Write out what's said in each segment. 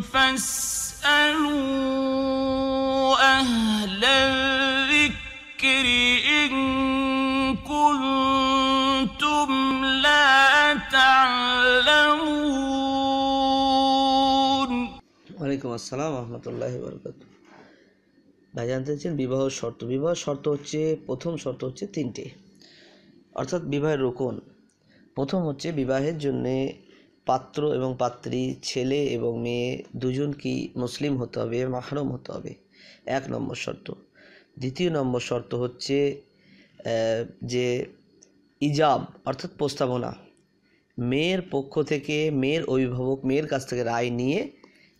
فاسألوا أهل الذكر إن كنتم لا تعلمون ওয়ালাইকুম আসসালাম রহমতুল্লাহ বরকত ভাই জানতে চাচ্ছেন বিবাহ শর্ত বিবাহ শর্ত হচ্ছে প্রথম শর্ত হচ্ছে তিনটে অর্থাৎ বিবাহের রোকন প্রথম হচ্ছে বিবাহের জন্যে পাত্র এবং পাত্রী ছেলে এবং মেয়ে দুজন কি মুসলিম হতে হবে মাহরম হতে হবে এক নম্বর শর্ত দ্বিতীয় নম্বর শর্ত হচ্ছে যে ইজাব অর্থাৎ প্রস্তাবনা মেয়ের পক্ষ থেকে মেয়ের অভিভাবক মেয়ের কাছ থেকে রায় নিয়ে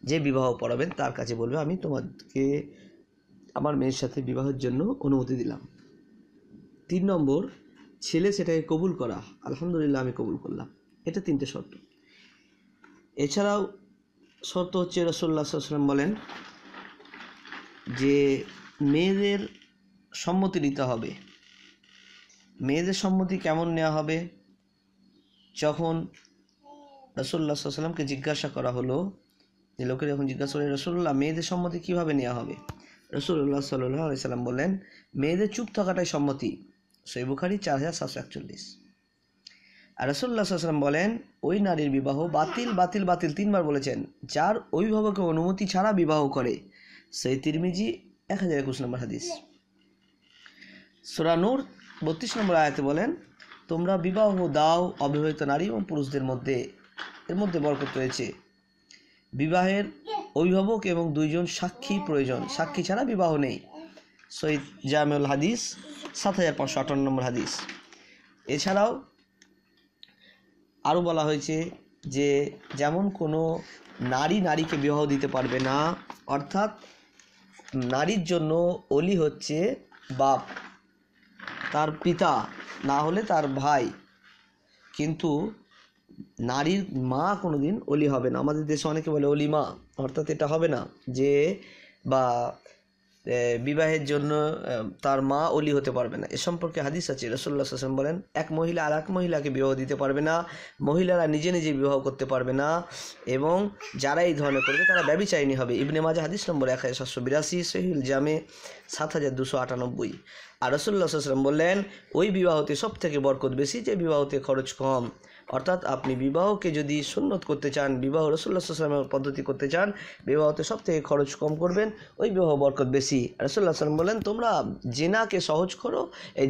যে বিবাহ পড়াবেন তার কাছে বলবে আমি তোমাকে আমার মেয়ের সাথে বিবাহের জন্য অনুমতি দিলাম তিন নম্বর ছেলে সেটাকে কবুল করা আলহামদুলিল্লাহ আমি কবুল করলাম এটা তিনটে শর্ত এছাড়াও শর্ত হচ্ছে রসুল্লা সাল্লাম বলেন যে মেয়েদের সম্মতি নিতে হবে মেয়েদের সম্মতি কেমন নেওয়া হবে যখন রসুল্লা সাল্লামকে জিজ্ঞাসা করা হলো যে লোকের যখন জিজ্ঞাসা করে রসুল্লাহ মেয়েদের সম্মতি কিভাবে নেওয়া হবে রসুল্লাহ সাল্লাহ আলাইসাল্লাম বলেন মেয়েদের চুপ থাকাটাই সম্মতি সৈবুখারি চার হাজার সাতশো একচল্লিশ রসুল্লাহাম বলেন ওই নারীর বিবাহ বাতিল বাতিল বাতিল তিনবার বলেছেন যার অভিভাবকের অনুমতি ছাড়া বিবাহ করে সেই তিরমিজি এক হাজার একুশ নম্বর হাদিস সুরানুর বত্রিশ নম্বর আয়াতে বলেন তোমরা বিবাহ দাও অবিবাহিত নারী এবং পুরুষদের মধ্যে এর মধ্যে বরকত রয়েছে বিবাহের অভিভাবক এবং দুইজন সাক্ষী প্রয়োজন সাক্ষী ছাড়া বিবাহ নেই সৈয়দ জামেল হাদিস সাত হাজার পাঁচশো আটান্ন নম্বর হাদিস এছাড়াও আরও বলা হয়েছে যে যেমন কোনো নারী নারীকে বিবাহ দিতে পারবে না অর্থাৎ নারীর জন্য অলি হচ্ছে বাপ তার পিতা না হলে তার ভাই কিন্তু নারীর মা কোনো দিন অলি হবে না আমাদের দেশে অনেকে বলে অলি মা অর্থাৎ এটা হবে না যে বা বিবাহের জন্য তার মা অলি হতে পারবে না এ সম্পর্কে হাদিস আছে রসুল্লাহ হাসান বলেন এক মহিলা আর এক মহিলাকে বিবাহ দিতে পারবে না মহিলারা নিজে নিজে বিবাহ করতে পারবে না এবং যারা এই ধরনের করবে তারা ব্যবিচারিণী হবে ইবনে মাজা হাদিস নম্বর এক হাজার সাতশো বিরাশি সহিল জামে সাত হাজার দুশো আটানব্বই আর রসুল্লাহ হাসান বললেন ওই বিবাহতে সব থেকে বরকত বেশি যে বিবাহতে খরচ কম অর্থাৎ আপনি বিবাহকে যদি সুন্নত করতে চান বিবাহ রসুল্লা সাল্লামের পদ্ধতি করতে চান বিবাহতে সব থেকে খরচ কম করবেন ওই বিবাহ বরকত বেশি রসুল্লাহ সাল্লাম বলেন তোমরা জেনাকে সহজ করো এই